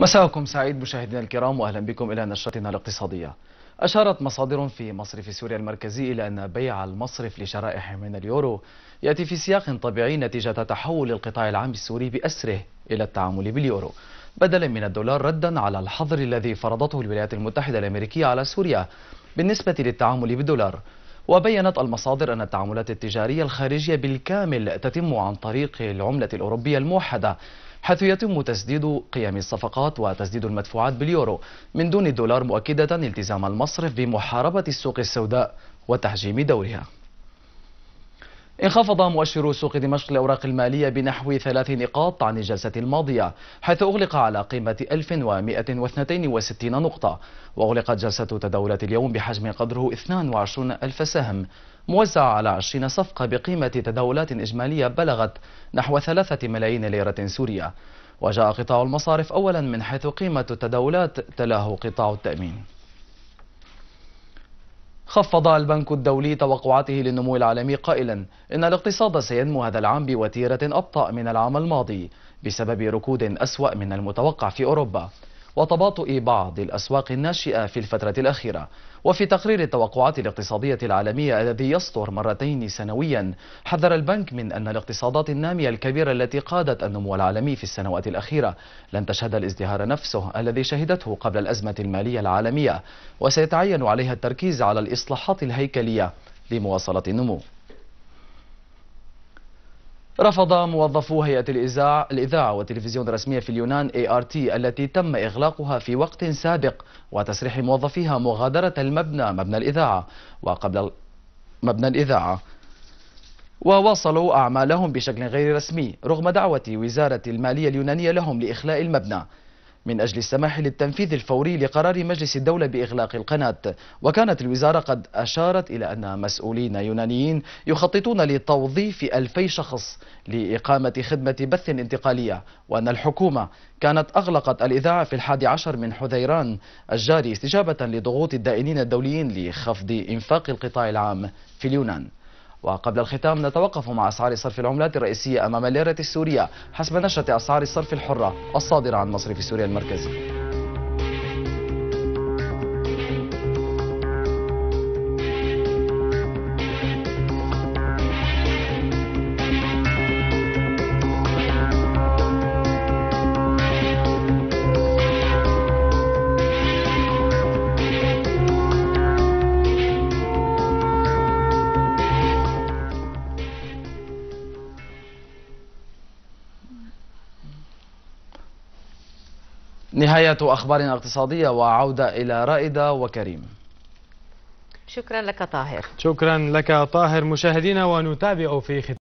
مساءكم سعيد مشاهدينا الكرام واهلا بكم الى نشرتنا الاقتصاديه. اشارت مصادر في مصرف سوريا المركزي الى ان بيع المصرف لشرائح من اليورو ياتي في سياق طبيعي نتيجه تحول القطاع العام السوري باسره الى التعامل باليورو بدلا من الدولار ردا على الحظر الذي فرضته الولايات المتحده الامريكيه على سوريا بالنسبه للتعامل بالدولار. وبينت المصادر أن التعاملات التجارية الخارجية بالكامل تتم عن طريق العملة الأوروبية الموحدة حيث يتم تسديد قيم الصفقات وتسديد المدفوعات باليورو من دون الدولار مؤكدة التزام المصرف بمحاربة السوق السوداء وتحجيم دورها انخفض مؤشر سوق دمشق الأوراق المالية بنحو ثلاث نقاط عن الجلسة الماضية حيث أغلق على قيمة 1162 نقطة وأغلقت جلسة تداولات اليوم بحجم قدره 22 ألف سهم موزع على 20 صفقة بقيمة تداولات إجمالية بلغت نحو 3 ملايين ليرة سورية وجاء قطاع المصارف أولا من حيث قيمة التداولات تلاه قطاع التأمين خفض البنك الدولي توقعاته للنمو العالمي قائلا إن الاقتصاد سينمو هذا العام بوتيرة أبطأ من العام الماضي بسبب ركود أسوأ من المتوقع في أوروبا وتباطؤ بعض الأسواق الناشئة في الفترة الأخيرة وفي تقرير التوقعات الاقتصادية العالمية الذي يصدر مرتين سنويا حذر البنك من أن الاقتصادات النامية الكبيرة التي قادت النمو العالمي في السنوات الأخيرة لن تشهد الازدهار نفسه الذي شهدته قبل الأزمة المالية العالمية وسيتعين عليها التركيز على الإصلاحات الهيكلية لمواصلة النمو رفض موظفو هيئة الإذاعة, الإذاعة والتلفزيون الرسمية في اليونان ART التي تم إغلاقها في وقت سابق وتسريح موظفيها مغادرة المبنى مبنى الإذاعة وقبل مبنى الإذاعة وواصلوا أعمالهم بشكل غير رسمي رغم دعوة وزارة المالية اليونانية لهم لإخلاء المبنى من أجل السماح للتنفيذ الفوري لقرار مجلس الدولة بإغلاق القناة وكانت الوزارة قد أشارت إلى أن مسؤولين يونانيين يخططون لتوظيف ألفي شخص لإقامة خدمة بث انتقالية وأن الحكومة كانت أغلقت الإذاعة في الحادي عشر من حذيران الجاري استجابة لضغوط الدائنين الدوليين لخفض إنفاق القطاع العام في اليونان وقبل الختام نتوقف مع أسعار صرف العملات الرئيسية أمام الليرة السورية حسب نشرة أسعار الصرف الحرة الصادرة عن مصرف سوريا المركزي نهاية أخبارنا الاقتصادية وعودة إلى رائدة وكريم شكرا لك طاهر شكرا لك طاهر مشاهدينا ونتابع في ختام